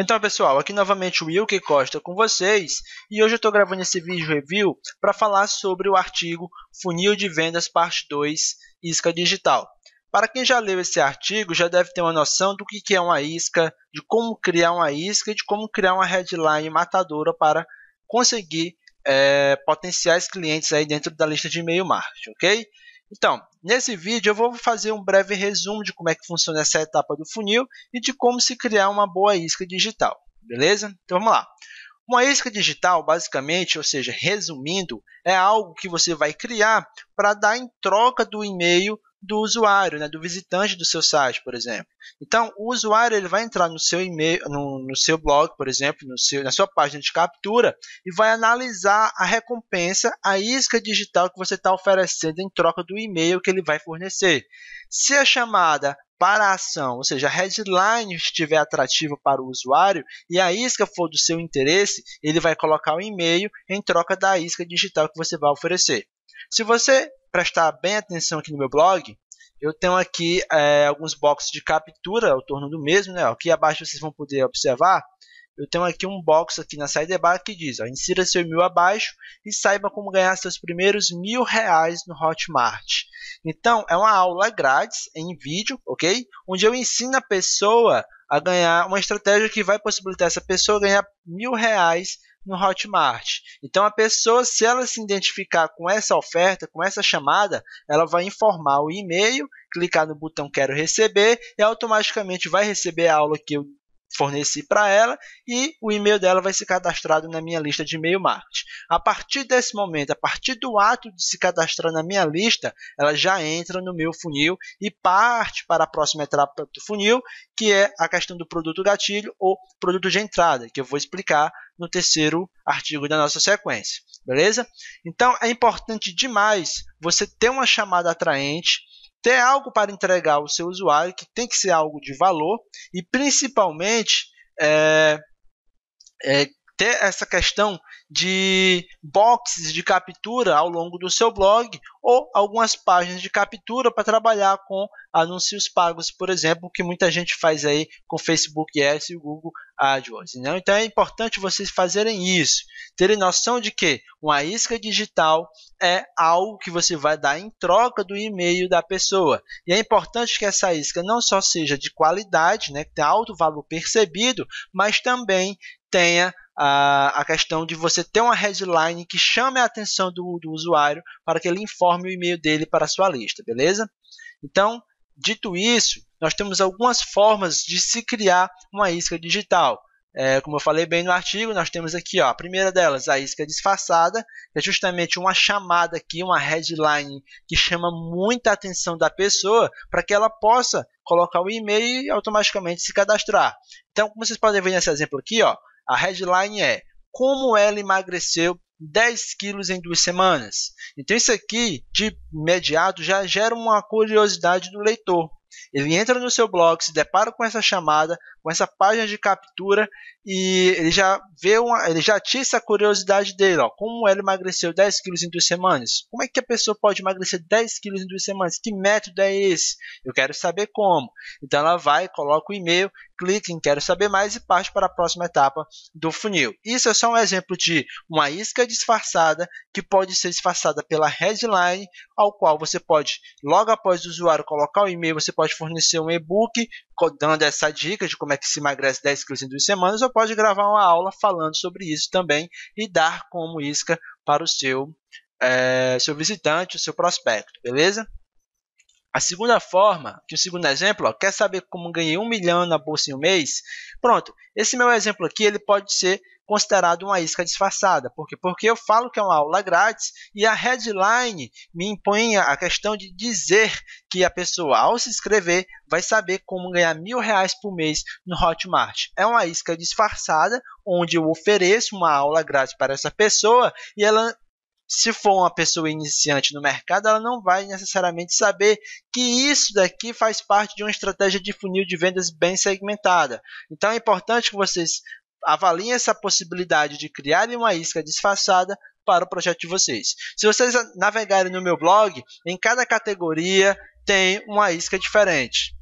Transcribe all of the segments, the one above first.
Então pessoal, aqui novamente o Wilke Costa com vocês e hoje eu estou gravando esse vídeo review para falar sobre o artigo Funil de Vendas Parte 2 Isca Digital. Para quem já leu esse artigo já deve ter uma noção do que é uma isca, de como criar uma isca e de como criar uma headline matadora para conseguir é, potenciais clientes aí dentro da lista de e-mail marketing, ok? Então, nesse vídeo eu vou fazer um breve resumo de como é que funciona essa etapa do funil e de como se criar uma boa isca digital, beleza? Então vamos lá. Uma isca digital, basicamente, ou seja, resumindo, é algo que você vai criar para dar em troca do e-mail do usuário, né, do visitante do seu site, por exemplo. Então, o usuário ele vai entrar no seu e-mail, no, no seu blog, por exemplo, no seu, na sua página de captura e vai analisar a recompensa, a isca digital que você está oferecendo em troca do e-mail que ele vai fornecer. Se a chamada para a ação, ou seja, a headline estiver atrativa para o usuário e a isca for do seu interesse, ele vai colocar o e-mail em troca da isca digital que você vai oferecer. Se você prestar bem atenção aqui no meu blog, eu tenho aqui é, alguns boxes de captura ao torno do mesmo, né? Aqui abaixo vocês vão poder observar. Eu tenho aqui um box aqui na sidebar que diz: ó, insira seu mil abaixo e saiba como ganhar seus primeiros mil reais no Hotmart. Então é uma aula grátis em vídeo, ok? Onde eu ensino a pessoa a ganhar uma estratégia que vai possibilitar essa pessoa ganhar mil reais no Hotmart. Então a pessoa, se ela se identificar com essa oferta, com essa chamada, ela vai informar o e-mail, clicar no botão quero receber e automaticamente vai receber a aula que eu forneci para ela e o e-mail dela vai ser cadastrado na minha lista de e-mail marketing. A partir desse momento, a partir do ato de se cadastrar na minha lista, ela já entra no meu funil e parte para a próxima etapa do funil, que é a questão do produto gatilho ou produto de entrada, que eu vou explicar no terceiro artigo da nossa sequência, beleza? Então é importante demais você ter uma chamada atraente ter algo para entregar ao seu usuário, que tem que ser algo de valor e principalmente é, é, ter essa questão de boxes de captura ao longo do seu blog ou algumas páginas de captura para trabalhar com anúncios pagos, por exemplo, que muita gente faz aí com o Facebook Ads e o Google AdWords. Né? Então é importante vocês fazerem isso, terem noção de que uma isca digital é algo que você vai dar em troca do e-mail da pessoa. E é importante que essa isca não só seja de qualidade, né, que tenha alto valor percebido, mas também tenha a, a questão de você ter uma headline que chame a atenção do, do usuário para que ele informe o e-mail dele para a sua lista, beleza? Então, dito isso, nós temos algumas formas de se criar uma isca digital. É, como eu falei bem no artigo, nós temos aqui ó, a primeira delas, a isca disfarçada, que é justamente uma chamada aqui, uma headline que chama muita atenção da pessoa para que ela possa colocar o e-mail e automaticamente se cadastrar. Então, como vocês podem ver nesse exemplo aqui, ó, a headline é Como ela emagreceu 10 quilos em duas semanas. Então, isso aqui, de imediato, já gera uma curiosidade do leitor. Ele entra no seu blog, se depara com essa chamada, com essa página de captura e ele já vê uma, ele já tinha essa curiosidade dele, ó, como ela emagreceu 10 quilos em duas semanas? Como é que a pessoa pode emagrecer 10 quilos em duas semanas? Que método é esse? Eu quero saber como. Então ela vai, coloca o e-mail, clica em quero saber mais e parte para a próxima etapa do funil. Isso é só um exemplo de uma isca disfarçada que pode ser disfarçada pela headline, ao qual você pode logo após o usuário colocar o e-mail, você pode fornecer um e-book dando essa dica de como é que se emagrece 10 quilos em duas semanas, ou pode gravar uma aula falando sobre isso também e dar como isca para o seu, é, seu visitante, o seu prospecto, beleza? A segunda forma, que o segundo exemplo, ó, quer saber como ganhei um milhão na bolsa em um mês? Pronto, esse meu exemplo aqui ele pode ser considerado uma isca disfarçada. Por quê? Porque eu falo que é uma aula grátis e a headline me impõe a questão de dizer que a pessoa, ao se inscrever, vai saber como ganhar mil reais por mês no Hotmart. É uma isca disfarçada, onde eu ofereço uma aula grátis para essa pessoa e ela se for uma pessoa iniciante no mercado, ela não vai necessariamente saber que isso daqui faz parte de uma estratégia de funil de vendas bem segmentada. Então é importante que vocês avaliem essa possibilidade de criarem uma isca disfarçada para o projeto de vocês. Se vocês navegarem no meu blog, em cada categoria tem uma isca diferente.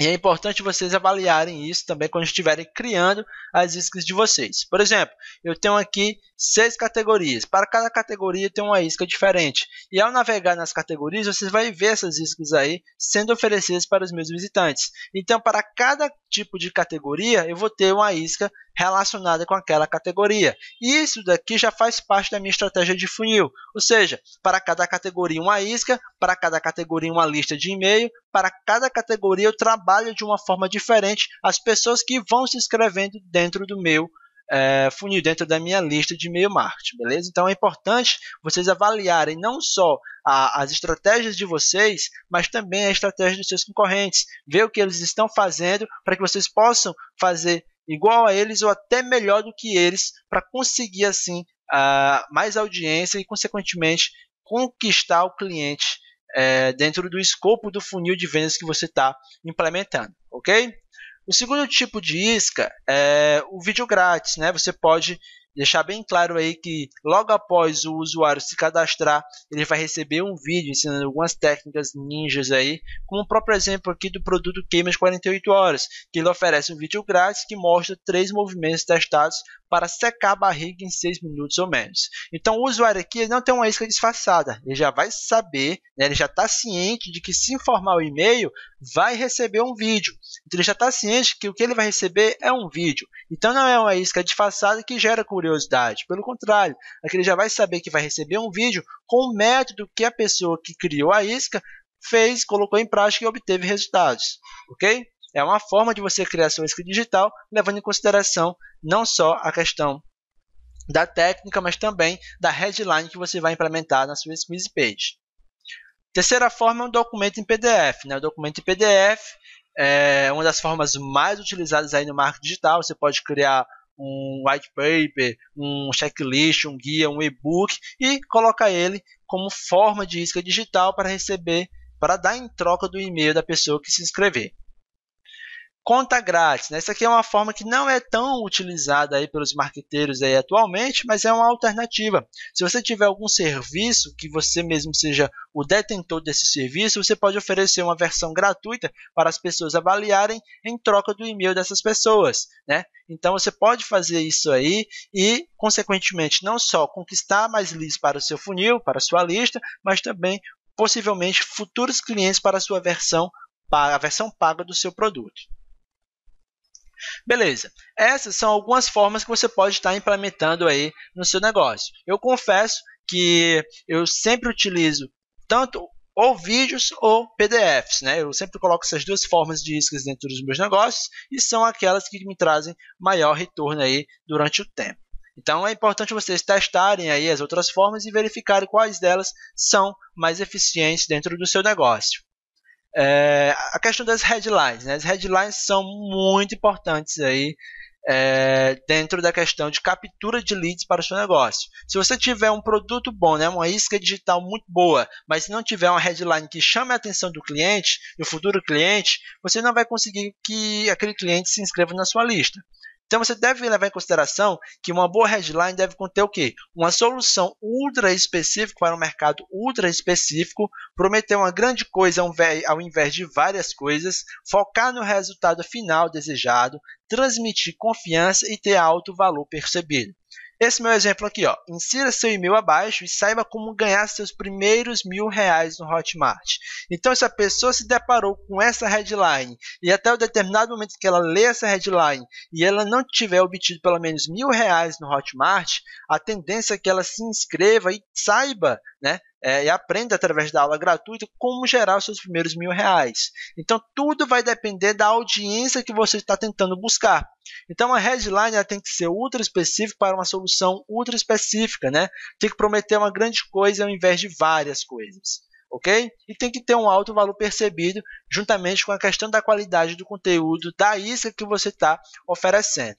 E é importante vocês avaliarem isso também quando estiverem criando as iscas de vocês. Por exemplo, eu tenho aqui seis categorias. Para cada categoria tem uma isca diferente. E ao navegar nas categorias, vocês vão ver essas iscas aí sendo oferecidas para os meus visitantes. Então, para cada tipo de categoria, eu vou ter uma isca relacionada com aquela categoria. E isso daqui já faz parte da minha estratégia de funil, ou seja, para cada categoria uma isca, para cada categoria uma lista de e-mail, para cada categoria eu trabalho de uma forma diferente as pessoas que vão se inscrevendo dentro do meu é, funil dentro da minha lista de e-mail marketing, beleza? Então é importante vocês avaliarem não só a, as estratégias de vocês, mas também a estratégia dos seus concorrentes, ver o que eles estão fazendo para que vocês possam fazer igual a eles ou até melhor do que eles para conseguir assim uh, mais audiência e consequentemente conquistar o cliente uh, dentro do escopo do funil de vendas que você está implementando, ok? O segundo tipo de isca é o vídeo grátis, né? Você pode deixar bem claro aí que logo após o usuário se cadastrar, ele vai receber um vídeo ensinando algumas técnicas ninjas aí, como o próprio exemplo aqui do produto Gamers 48 Horas, que ele oferece um vídeo grátis que mostra três movimentos testados para secar a barriga em 6 minutos ou menos. Então o usuário aqui não tem uma isca disfarçada, ele já vai saber, né, ele já está ciente de que se informar o e-mail, vai receber um vídeo. Então ele já está ciente que o que ele vai receber é um vídeo. Então não é uma isca disfarçada que gera curiosidade. Pelo contrário, é ele já vai saber que vai receber um vídeo com o método que a pessoa que criou a isca fez, colocou em prática e obteve resultados. Ok? É uma forma de você criar sua isca digital, levando em consideração não só a questão da técnica, mas também da headline que você vai implementar na sua squeeze page. Terceira forma é um documento em PDF. Né? O documento em PDF é uma das formas mais utilizadas aí no marketing digital. Você pode criar um white paper, um checklist, um guia, um e-book e coloca ele como forma de isca digital para receber, para dar em troca do e-mail da pessoa que se inscrever conta grátis. Né? Isso aqui é uma forma que não é tão utilizada aí pelos marqueteiros aí atualmente, mas é uma alternativa. Se você tiver algum serviço que você mesmo seja o detentor desse serviço, você pode oferecer uma versão gratuita para as pessoas avaliarem em troca do e-mail dessas pessoas. Né? Então você pode fazer isso aí e, consequentemente, não só conquistar mais leads para o seu funil, para a sua lista, mas também possivelmente futuros clientes para a sua versão a versão paga do seu produto. Beleza. Essas são algumas formas que você pode estar implementando aí no seu negócio. Eu confesso que eu sempre utilizo tanto ou vídeos ou PDFs, né? Eu sempre coloco essas duas formas de iscas dentro dos meus negócios e são aquelas que me trazem maior retorno aí durante o tempo. Então é importante vocês testarem aí as outras formas e verificarem quais delas são mais eficientes dentro do seu negócio. É, a questão das headlines, né? As headlines são muito importantes aí é, dentro da questão de captura de leads para o seu negócio. Se você tiver um produto bom, né, uma isca digital muito boa, mas se não tiver uma headline que chame a atenção do cliente, do futuro cliente, você não vai conseguir que aquele cliente se inscreva na sua lista. Então você deve levar em consideração que uma boa headline deve conter o quê? Uma solução ultra específica para um mercado ultra específico, prometer uma grande coisa ao invés de várias coisas, focar no resultado final desejado, transmitir confiança e ter alto valor percebido. Esse meu exemplo aqui, ó. Insira seu e-mail abaixo e saiba como ganhar seus primeiros mil reais no Hotmart. Então, se a pessoa se deparou com essa headline e até o determinado momento que ela lê essa headline e ela não tiver obtido pelo menos mil reais no Hotmart, a tendência é que ela se inscreva e saiba, né, é, e aprenda através da aula gratuita como gerar os seus primeiros mil reais. Então tudo vai depender da audiência que você está tentando buscar. Então a headline ela tem que ser ultra específica para uma solução ultra específica, né? Tem que prometer uma grande coisa ao invés de várias coisas. Ok? E tem que ter um alto valor percebido, juntamente com a questão da qualidade do conteúdo, da isca que você está oferecendo.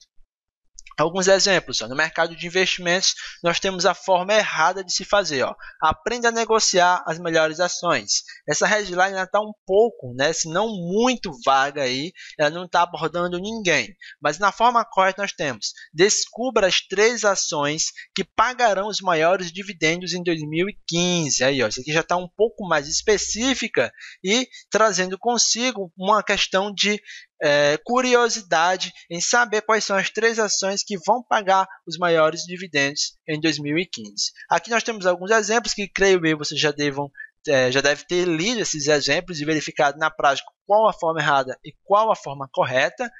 Alguns exemplos, ó. no mercado de investimentos, nós temos a forma errada de se fazer. Ó. Aprenda a negociar as melhores ações. Essa headline está um pouco, né, se não muito vaga aí, ela não está abordando ninguém. Mas na forma correta nós temos, descubra as três ações que pagarão os maiores dividendos em 2015. Aí, ó, isso aqui já está um pouco mais específica e trazendo consigo uma questão de é, curiosidade em saber quais são as três ações que vão pagar os maiores dividendos em 2015. Aqui nós temos alguns exemplos que creio eu vocês já devam é, já deve ter lido esses exemplos e verificado na prática qual a forma errada e qual a forma correta.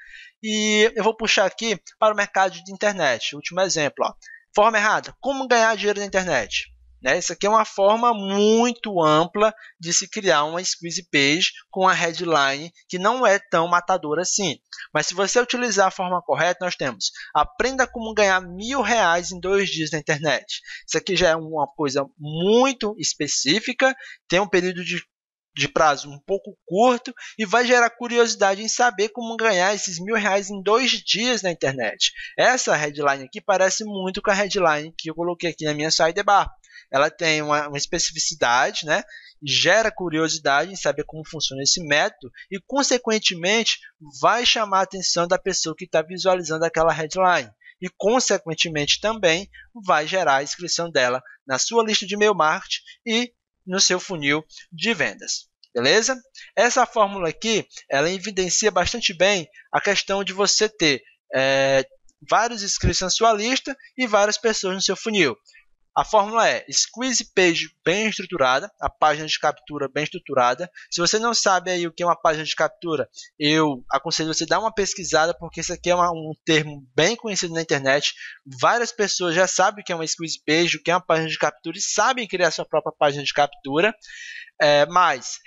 E eu vou puxar aqui para o mercado de internet. Último exemplo. Ó. Forma errada: como ganhar dinheiro na internet? Né? Isso aqui é uma forma muito ampla de se criar uma squeeze page com a headline que não é tão matadora assim. Mas se você utilizar a forma correta, nós temos aprenda como ganhar mil reais em dois dias na internet. Isso aqui já é uma coisa muito específica, tem um período de de prazo um pouco curto e vai gerar curiosidade em saber como ganhar esses mil reais em dois dias na internet. Essa headline aqui parece muito com a headline que eu coloquei aqui na minha sidebar ela tem uma, uma especificidade, né? gera curiosidade em saber como funciona esse método e, consequentemente, vai chamar a atenção da pessoa que está visualizando aquela headline e, consequentemente, também vai gerar a inscrição dela na sua lista de e-mail marketing e no seu funil de vendas. Beleza? Essa fórmula aqui, ela evidencia bastante bem a questão de você ter é, vários inscritos na sua lista e várias pessoas no seu funil. A fórmula é squeeze page bem estruturada, a página de captura bem estruturada. Se você não sabe aí o que é uma página de captura, eu aconselho você dar uma pesquisada, porque isso aqui é uma, um termo bem conhecido na internet. Várias pessoas já sabem o que é uma squeeze page, o que é uma página de captura e sabem criar sua própria página de captura. É,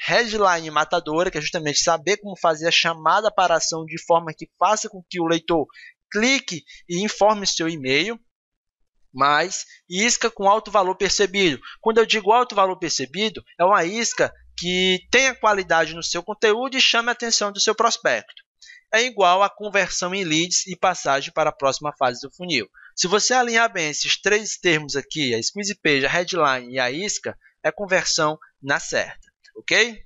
headline matadora, que é justamente saber como fazer a chamada para a ação de forma que faça com que o leitor clique e informe seu e-mail mais isca com alto valor percebido. Quando eu digo alto valor percebido, é uma isca que tenha qualidade no seu conteúdo e chame a atenção do seu prospecto. É igual à conversão em leads e passagem para a próxima fase do funil. Se você alinhar bem esses três termos aqui, a squeeze page, a headline e a isca, é conversão na certa, ok?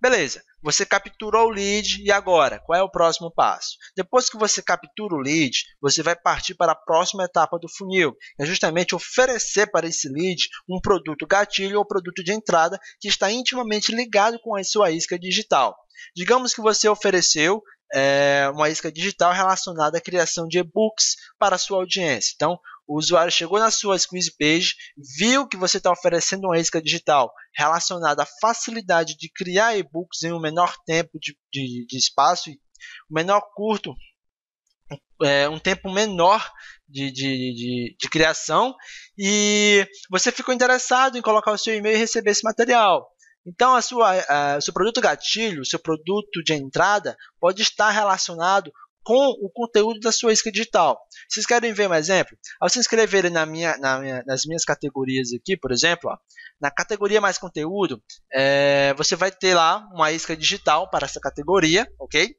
Beleza. Você capturou o lead e agora, qual é o próximo passo? Depois que você captura o lead, você vai partir para a próxima etapa do funil, é justamente oferecer para esse lead um produto gatilho ou produto de entrada que está intimamente ligado com a sua isca digital. Digamos que você ofereceu é, uma isca digital relacionada à criação de e-books para a sua audiência. Então, o usuário chegou na sua squeeze page, viu que você está oferecendo uma isca digital relacionada à facilidade de criar e-books em um menor tempo de, de, de espaço, um menor curto, é, um tempo menor de, de, de criação, e você ficou interessado em colocar o seu e-mail e receber esse material. Então, a sua, a, seu produto gatilho, seu produto de entrada, pode estar relacionado com o conteúdo da sua isca digital. Vocês querem ver um exemplo? Ao se inscreverem na minha, na minha, nas minhas categorias aqui, por exemplo, ó, na categoria mais conteúdo, é, você vai ter lá uma isca digital para essa categoria, ok?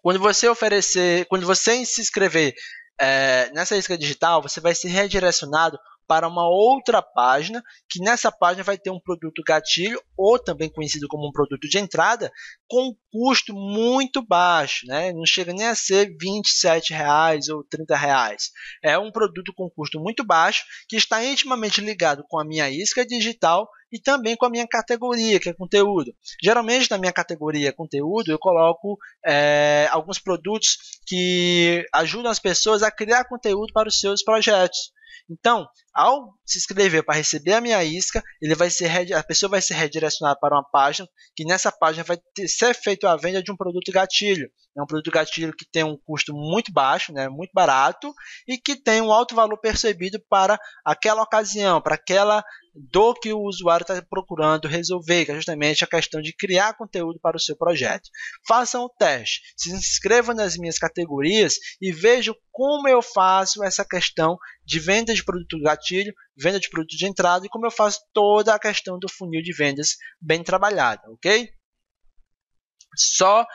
Quando você oferecer, quando você se inscrever é, nessa isca digital, você vai ser redirecionado para uma outra página, que nessa página vai ter um produto gatilho, ou também conhecido como um produto de entrada, com um custo muito baixo, né? não chega nem a ser R$ 27 reais ou R$ reais. É um produto com custo muito baixo, que está intimamente ligado com a minha isca digital e também com a minha categoria, que é conteúdo. Geralmente, na minha categoria conteúdo, eu coloco é, alguns produtos que ajudam as pessoas a criar conteúdo para os seus projetos. Então, ao se inscrever para receber a minha isca, ele vai ser a pessoa vai ser redirecionada para uma página que nessa página vai ter, ser feita a venda de um produto gatilho. É um produto gatilho que tem um custo muito baixo, né, muito barato e que tem um alto valor percebido para aquela ocasião, para aquela dor que o usuário está procurando resolver, que é justamente a questão de criar conteúdo para o seu projeto. Façam o teste, se inscrevam nas minhas categorias e vejam como eu faço essa questão de venda de produto gatilho gatilho, venda de produto de entrada e como eu faço toda a questão do funil de vendas bem trabalhada, ok? Só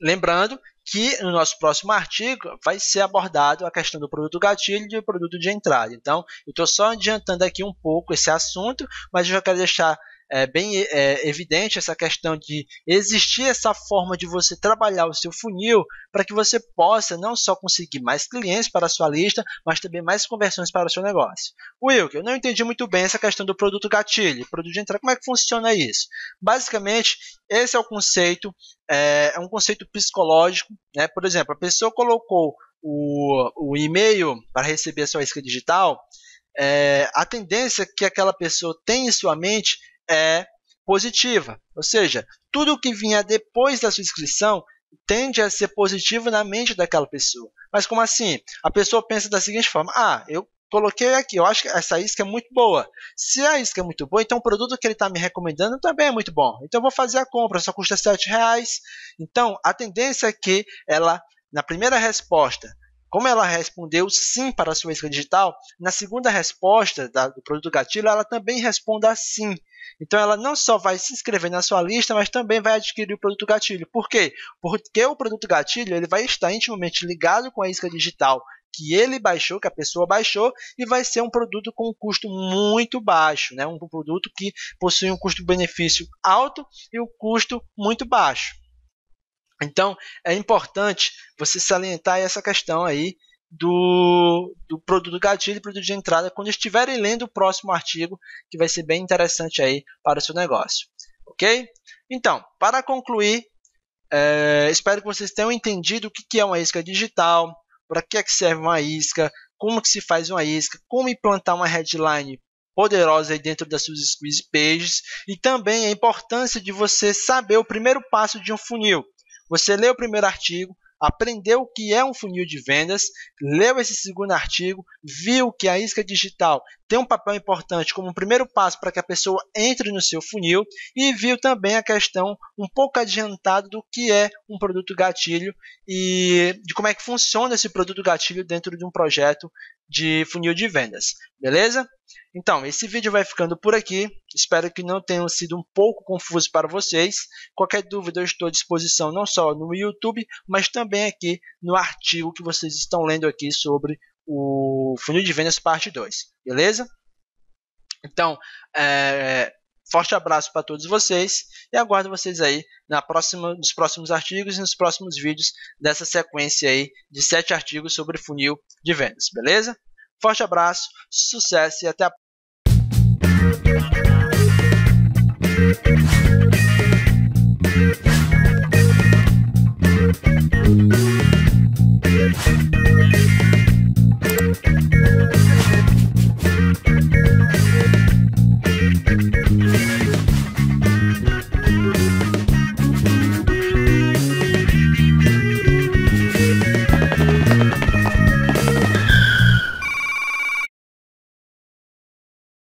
lembrando que no nosso próximo artigo vai ser abordado a questão do produto gatilho e do produto de entrada. Então, eu estou só adiantando aqui um pouco esse assunto, mas eu já quero deixar é bem é, evidente essa questão de existir essa forma de você trabalhar o seu funil para que você possa não só conseguir mais clientes para a sua lista, mas também mais conversões para o seu negócio. Will, eu não entendi muito bem essa questão do produto gatilho, produto de entrada, como é que funciona isso? Basicamente, esse é o conceito, é, é um conceito psicológico, né? por exemplo, a pessoa colocou o, o e-mail para receber a sua isca digital, é, a tendência que aquela pessoa tem em sua mente é positiva, ou seja, tudo o que vinha depois da sua inscrição tende a ser positivo na mente daquela pessoa. Mas como assim? A pessoa pensa da seguinte forma: ah, eu coloquei aqui, eu acho que essa isca é muito boa. Se a isca é muito boa, então o produto que ele está me recomendando também é muito bom. Então eu vou fazer a compra, só custa sete reais. Então a tendência é que ela, na primeira resposta, como ela respondeu sim para a sua isca digital, na segunda resposta da, do produto gatilho, ela também responda sim. Então ela não só vai se inscrever na sua lista, mas também vai adquirir o produto gatilho. Por quê? Porque o produto gatilho ele vai estar intimamente ligado com a isca digital que ele baixou, que a pessoa baixou, e vai ser um produto com um custo muito baixo, né? um produto que possui um custo-benefício alto e um custo muito baixo. Então, é importante você salientar essa questão aí do, do produto gatilho e produto de entrada quando estiverem lendo o próximo artigo, que vai ser bem interessante aí para o seu negócio. Ok? Então, para concluir, é, espero que vocês tenham entendido o que é uma isca digital, para que, é que serve uma isca, como que se faz uma isca, como implantar uma headline poderosa aí dentro das suas squeeze pages e também a importância de você saber o primeiro passo de um funil. Você lê o primeiro artigo, aprendeu o que é um funil de vendas, leu esse segundo artigo, viu que a isca digital tem um papel importante como um primeiro passo para que a pessoa entre no seu funil e viu também a questão um pouco adiantada do que é um produto gatilho e de como é que funciona esse produto gatilho dentro de um projeto de funil de vendas, beleza? Então, esse vídeo vai ficando por aqui. Espero que não tenha sido um pouco confuso para vocês. Qualquer dúvida, eu estou à disposição não só no YouTube, mas também aqui no artigo que vocês estão lendo aqui sobre o Funil de Vendas Parte 2. Beleza? Então, é, forte abraço para todos vocês e aguardo vocês aí na próxima, nos próximos artigos e nos próximos vídeos dessa sequência aí de sete artigos sobre funil de vendas, beleza? Forte abraço, sucesso e até a próxima.